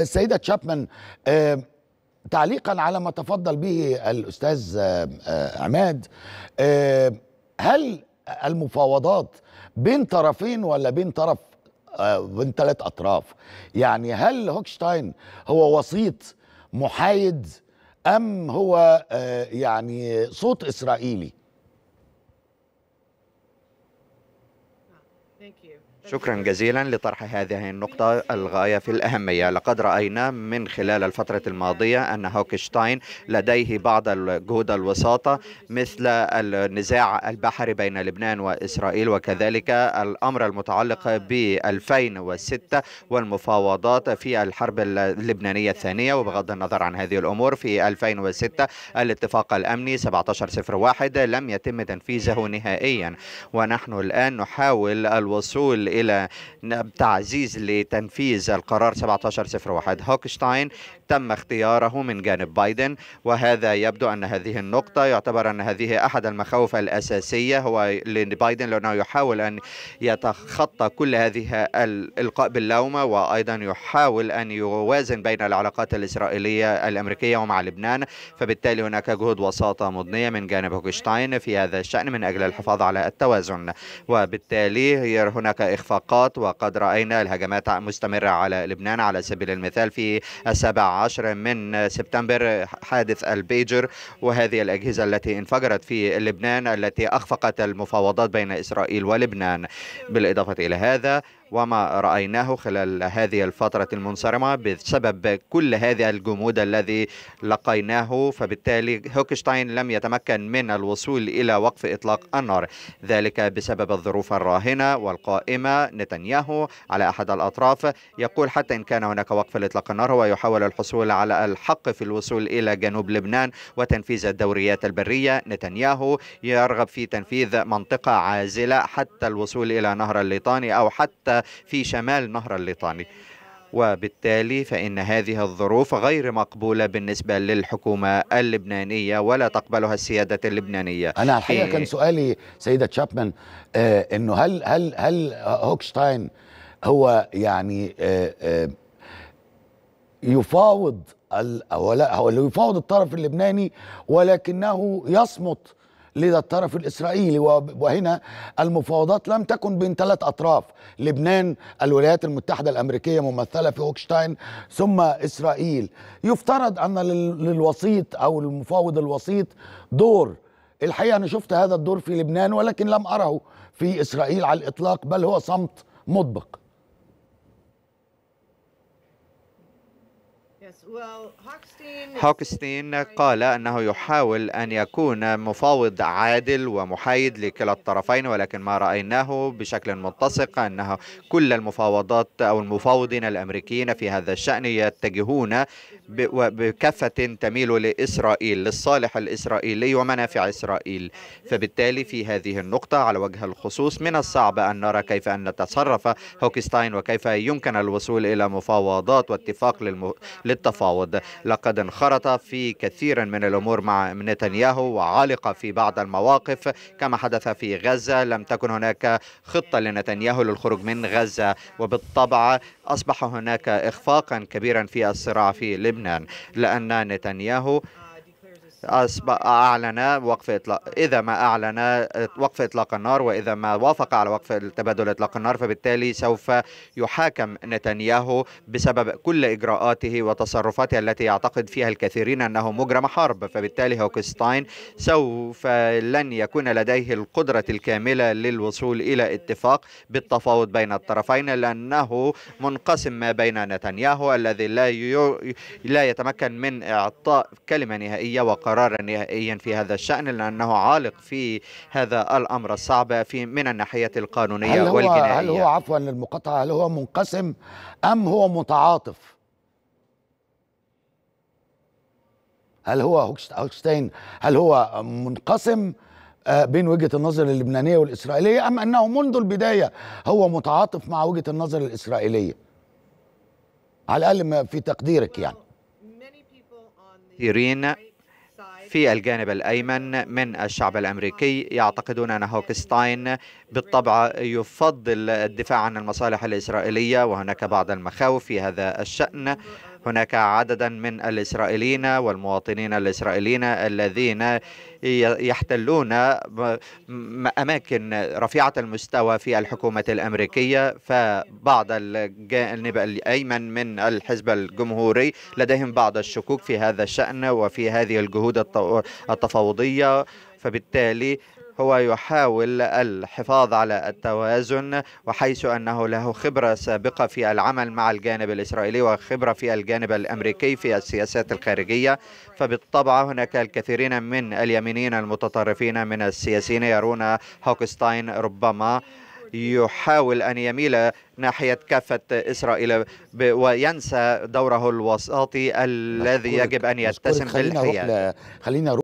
السيدة تشابمان تعليقا على ما تفضل به الأستاذ آه، عماد هل المفاوضات بين طرفين ولا بين طرف آه، بين ثلاث أطراف يعني هل هوكشتاين هو وسيط محايد أم هو آه، يعني صوت إسرائيلي ah, Thank you. شكرا جزيلا لطرح هذه النقطة الغاية في الأهمية لقد رأينا من خلال الفترة الماضية أن هوكشتاين لديه بعض الجهود الوساطة مثل النزاع البحري بين لبنان وإسرائيل وكذلك الأمر المتعلق ب 2006 والمفاوضات في الحرب اللبنانية الثانية وبغض النظر عن هذه الأمور في 2006 الاتفاق الأمني 1701 لم يتم تنفيذه نهائيا ونحن الآن نحاول الوصول إلى تعزيز لتنفيذ القرار 1701 هوكشتاين تم اختياره من جانب بايدن وهذا يبدو أن هذه النقطة يعتبر أن هذه أحد المخاوف الأساسية هو لبايدن لأنه يحاول أن يتخطى كل هذه الإلقاء باللومة وأيضا يحاول أن يوازن بين العلاقات الإسرائيلية الأمريكية ومع لبنان فبالتالي هناك جهود وساطة مضنية من جانب هوكشتاين في هذا الشأن من أجل الحفاظ على التوازن وبالتالي هناك إخفاء الاخفاقات وقد راينا الهجمات مستمره على لبنان على سبيل المثال في السابع عشر من سبتمبر حادث البيجر وهذه الاجهزه التي انفجرت في لبنان التي اخفقت المفاوضات بين اسرائيل ولبنان بالاضافه الى هذا وما رأيناه خلال هذه الفترة المنصرمة بسبب كل هذا الجمود الذي لقيناه فبالتالي هوكشتاين لم يتمكن من الوصول إلى وقف إطلاق النار ذلك بسبب الظروف الراهنة والقائمة نتنياهو على أحد الأطراف يقول حتى إن كان هناك وقف لإطلاق النار هو يحاول الحصول على الحق في الوصول إلى جنوب لبنان وتنفيذ الدوريات البرية نتنياهو يرغب في تنفيذ منطقة عازلة حتى الوصول إلى نهر الليطاني أو حتى في شمال نهر الليطاني وبالتالي فإن هذه الظروف غير مقبولة بالنسبة للحكومة اللبنانية ولا تقبلها السيادة اللبنانية أنا الحقيقة كان سؤالي سيدة تشابمان آه، إنه هل هل هل هوكشتاين هو يعني يفاوض آه،, آه يفاوض ولا هو يفاوض الطرف اللبناني ولكنه يصمت لدى الطرف الإسرائيلي وهنا المفاوضات لم تكن بين ثلاث أطراف لبنان الولايات المتحدة الأمريكية ممثلة في هوكشتاين ثم إسرائيل يفترض أن للوسيط أو المفاوض الوسيط دور الحقيقة أنا شفت هذا الدور في لبنان ولكن لم أره في إسرائيل على الإطلاق بل هو صمت مطبق هوكستين قال أنه يحاول أن يكون مفاوض عادل ومحايد لكلا الطرفين ولكن ما رأيناه بشكل متسق أنه كل المفاوضات أو المفاوضين الأمريكيين في هذا الشأن يتجهون بكافة تميل لإسرائيل للصالح الإسرائيلي ومنافع إسرائيل فبالتالي في هذه النقطة على وجه الخصوص من الصعب أن نرى كيف أن نتصرف هوكستاين وكيف يمكن الوصول إلى مفاوضات واتفاق للم... للتفاوض لقد انخرط في كثير من الأمور مع نتنياهو وعالق في بعض المواقف كما حدث في غزة لم تكن هناك خطة لنتنياهو للخروج من غزة وبالطبع أصبح هناك إخفاقا كبيرا في الصراع في لبنان لأن نتنياهو أعلن وقف إطلاق إذا ما أعلن وقف إطلاق النار وإذا ما وافق على وقف تبادل إطلاق النار فبالتالي سوف يحاكم نتنياهو بسبب كل إجراءاته وتصرفاته التي يعتقد فيها الكثيرين أنه مجرم حرب فبالتالي هوكستاين سوف لن يكون لديه القدرة الكاملة للوصول إلى اتفاق بالتفاوض بين الطرفين لأنه منقسم ما بين نتنياهو الذي لا لا يتمكن من إعطاء كلمة نهائية وقرار قرارا نهائيا في هذا الشأن لأنه عالق في هذا الأمر الصعب في من الناحية القانونية هل هو والجنائية هل هو عفوا للمقاطعة هل هو منقسم أم هو متعاطف هل هو هوكستين هل هو منقسم آه، بين وجهه النظر اللبنانيه والاسرائيليه ام انه منذ البدايه هو متعاطف مع وجهه النظر الاسرائيليه على الاقل في تقديرك يعني كثيرين في الجانب الأيمن من الشعب الأمريكي يعتقدون أن هوكستاين بالطبع يفضل الدفاع عن المصالح الإسرائيلية وهناك بعض المخاوف في هذا الشأن هناك عددا من الإسرائيليين والمواطنين الإسرائيليين الذين يحتلون أماكن رفيعة المستوى في الحكومة الأمريكية فبعض الجانب الأيمن من الحزب الجمهوري لديهم بعض الشكوك في هذا الشأن وفي هذه الجهود التفاوضية فبالتالي هو يحاول الحفاظ على التوازن وحيث أنه له خبرة سابقة في العمل مع الجانب الإسرائيلي وخبرة في الجانب الأمريكي في السياسات الخارجية فبالطبع هناك الكثيرين من اليمينيين المتطرفين من السياسيين يرون هوكستاين ربما يحاول أن يميل ناحية كافة إسرائيل وينسى دوره الوسطي الذي يجب أن يتسم بالحياة خلينا